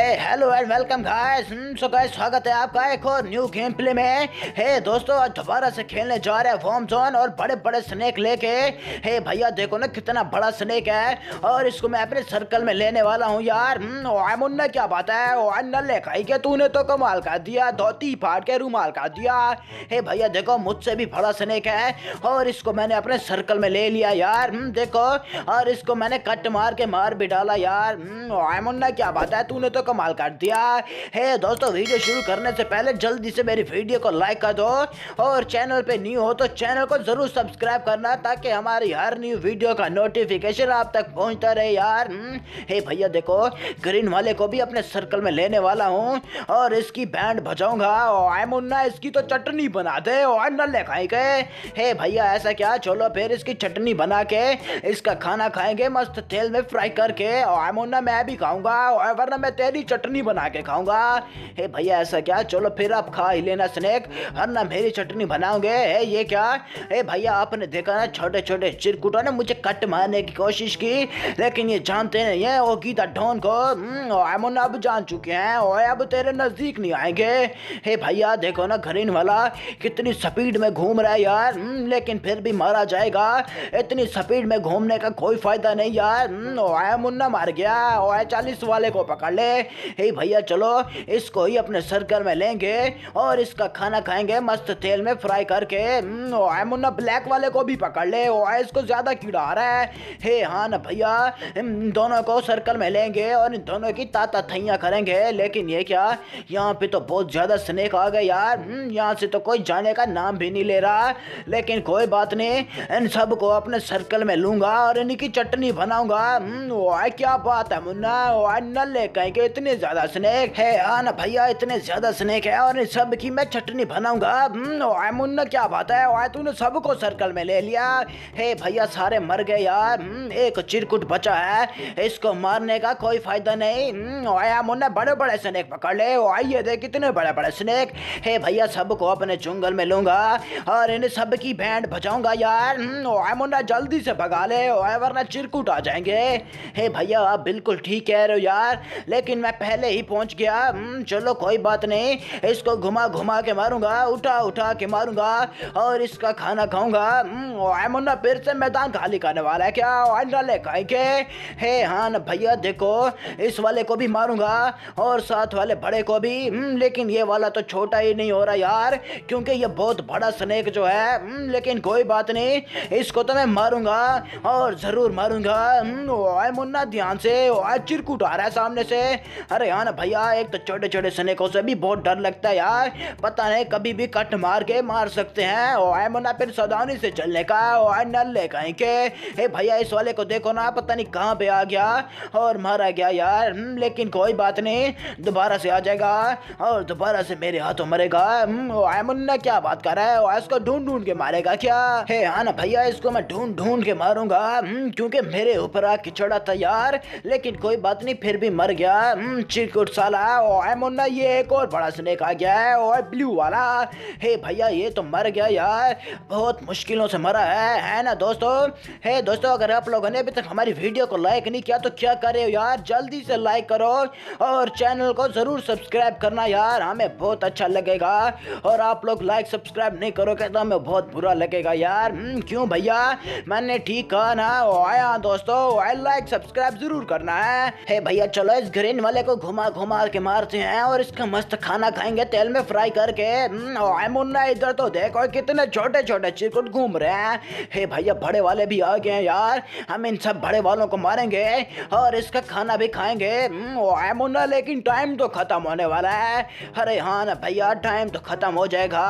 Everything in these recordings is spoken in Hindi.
Hello and welcome guys so guys स्वागत है आपका एक और न्यू गेम प्ले में हे hey, दोस्तों आज दोबारा से खेलने जा रहे हैं वॉम जोन और बड़े बड़े स्नेक लेके हे hey, भैया देखो ना कितना बड़ा स्नेक है और इसको मैं अपने सर्कल में लेने वाला हूँ यार मुन्ना hmm, क्या बात है ओ नल्ले खाई के तूने तो कमाल का दिया धोती फाड़ के रूमाल का दिया हे hey, भैया देखो मुझसे भी बड़ा स्नेक है और इसको मैंने अपने सर्कल में ले लिया यार hmm, देखो और इसको मैंने कट मार के मार भी डाला यार मुन्ना hmm, क्या बात है तूने तो का माल काट दिया है दोस्तों वीडियो शुरू करने से पहले जल्दी से मेरी वीडियो को लाइक कर दो और चैनल पे न्यू हो तो चैनल को जरूर सब्सक्राइब करना ताकि हमारी हर न्यू वीडियो का नोटिफिकेशन आप तक पहुंचता रहे यार हम्म, हे भैया देखो ग्रीन वाले को भी अपने सर्कल में लेने वाला हूँ और इसकी बैंड बजाऊंगा ओए मुन्ना इसकी तो चटनी बना दे और नल्ले खाएंगे हे भैया ऐसा क्या चलो फिर इसकी चटनी बना के इसका खाना खाएंगे मस्त तेल में फ्राई करके ओए मुन्ना मैं भी खाऊंगा और वरना मैं तेरी की चटनी बना के खाऊंगा हे भैया ऐसा क्या चलो फिर आप खा ही लेना स्नैक हर ना मेरी चटनी बनाओगे हे ये क्या हे भैया आपने देखा ना छोटे छोटे चिरकुटों ने मुझे कट मारने की कोशिश की लेकिन ये जानते नहीं है वो गीता ढोन को हम्म, अमन अब जान चुके हैं और अब तेरे नज़दीक नहीं आएंगे हे भैया देखो ना घरीन वाला कितनी स्पीड में घूम रहा है यार हम्म, लेकिन फिर भी मारा जाएगा इतनी स्पीड में घूमने का कोई फायदा नहीं यार मुन्ना हम्म, मार गया ओया चालीस वाले को पकड़ ले हे भैया चलो इसको ही अपने सर्कल में लेंगे और इसका खाना खाएंगे मस्त तेल में फ्राई करके हम्म, ओए मुन्ना ब्लैक वाले को भी पकड़ ले ओए इसको ज़्यादा कीड़ा आ रहा है हे हाँ ना भैया हम्म, दोनों को सर्कल में लेंगे और इन दोनों की ताता थैया करेंगे लेकिन ये क्या यहाँ पे तो बहुत ज़्यादा स्नेक आ गए यार हम्म, यहाँ से तो कोई जाने का नाम भी नहीं ले रहा लेकिन कोई बात नहीं इन सब को अपने सर्कल में लूँगा और इनकी चटनी बनाऊँगा क्या बात है मुन्ना वाह नल्ले कहेंगे इतने ज्यादा स्नेक है हाँ ना भैया इतने ज्यादा स्नेक है और इन सब की मैं चटनी बनाऊंगा मुन हम्म, ने क्या बात है और तूने सबको सर्कल में ले लिया हे भैया सारे मर गए यार हम्म, एक चिरकुट बचा है इसको मारने का कोई फायदा नहीं हम्म, ओया मुन्ना बड़े बड़े स्नेक पकड़ ले आइए देख कितने बड़े बड़े स्नेक हे भैया सबको अपने जंगल में लूंगा और इन सब की बैंड बजाऊंगा यार ओए मुन्ना जल्दी से भगा ले वरना चिरकुट आ जाएंगे हे भैया आप बिल्कुल ठीक कह रहे हो यार लेकिन लेकिन मैं पहले ही पहुंच गया हम्म, चलो कोई बात नहीं इसको घुमा घुमा के मारूंगा उठा उठा के मारूंगा और इसका खाना खाऊंगा मुन्ना हम्म, फिर से मैदान खाली करने वाला है क्या ऑयल डाले खाएंगे हे हाँ भैया देखो इस वाले को भी मारूंगा और साथ वाले बड़े को भी हम्म, लेकिन ये वाला तो छोटा ही नहीं हो रहा यार क्योंकि ये बहुत बड़ा स्नेक जो है लेकिन कोई बात नहीं इसको तो मैं मारूंगा और ज़रूर मारूंगा ओए मुन्ना ध्यान से ओए चिरकुट आ रहा है सामने से अरे यार ना भैया एक तो छोटे छोटे सैनिकों से भी बहुत डर लगता है यार पता नहीं कभी भी कट मार के मार सकते हैं और आए मना फिर सदानी से चलने का और आए नल ले कहीं के हे भैया इस वाले को देखो ना पता नहीं कहाँ पे आ गया और मारा गया यार हम्म, लेकिन कोई बात नहीं दोबारा से आ जाएगा और दोबारा से मेरे हाथों मरेगा हम्म, ओ आए मुन्ना क्या बात कर रहा है और इसको ढूंढ ढूंढ के मारेगा क्या हे हाँ ना भैया इसको मैं ढूंढ ढूंढ के मारूंगा हम्म, क्योंकि मेरे ऊपर आ किचड़ा था यार लेकिन कोई बात नहीं फिर भी मर गया हम्म, चिरकुट साला ओए मुन्ना ये एक और बड़ा स्नेक आ गया है ओए ब्लू वाला हे भैया ये तो मर गया यार बहुत मुश्किलों से मरा है है ना दोस्तों हे दोस्तों अगर आप लोगों ने अभी तक हमारी वीडियो को लाइक नहीं किया तो क्या करे यार जल्दी से लाइक करो और चैनल को ज़रूर सब्सक्राइब करना यार हमें बहुत अच्छा लगेगा और आप लोग लाइक सब्सक्राइब नहीं करोगे तो हमें बहुत बुरा लगेगा यार हम्म, क्यों भैया मैंने ठीक कहा ना ओए हाँ दोस्तों लाइक सब्सक्राइब जरूर करना है हे भैया चलो इस ग्रीन मले को घुमा घुमा के मारते हैं और इसका मस्त खाना खाएंगे तेल में फ्राई करके मुन्ना हम्म, इधर तो देखो कितने छोटे छोटे चिरकुट घूम रहे हैं हे भैया बड़े वाले भी आ गए यार हम इन सब बड़े वालों को मारेंगे और इसका खाना भी खाएंगे मुन्ना हम्म, लेकिन टाइम तो खत्म होने वाला है अरे हाँ ना भैया टाइम तो खत्म हो जाएगा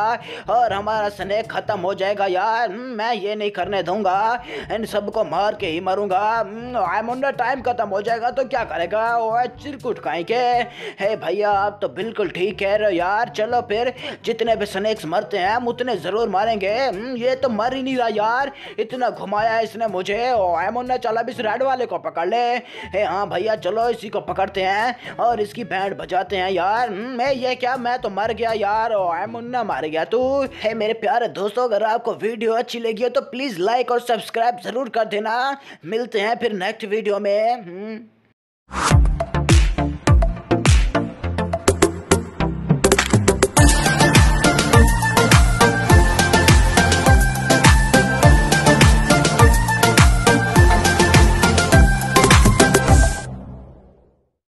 और हमारा स्नेह खत्म हो जाएगा यार हम्म, मैं ये नहीं करने दूंगा इन सबको मार के ही मरूंगा मुन्ना टाइम खत्म हो जाएगा तो क्या करेगा चिरकुट बिस्कुट खाएंगे हे भैया आप तो बिल्कुल ठीक कह रहे हो यार चलो फिर जितने भी स्नैक्स मरते हैं हम उतने ज़रूर मारेंगे हम्म, ये तो मर ही नहीं रहा यार इतना घुमाया इसने मुझे एमोन ने चला इस रेड वाले को पकड़ ले हे हाँ भैया चलो इसी को पकड़ते हैं और इसकी बैंड बजाते हैं यार हम्म, मैं ये क्या मैं तो मर गया यार एमोन ने मार गया तू हे मेरे प्यारे दोस्तों अगर आपको वीडियो अच्छी लगी हो तो प्लीज़ लाइक और सब्सक्राइब ज़रूर कर देना मिलते हैं फिर नेक्स्ट वीडियो में हम्म।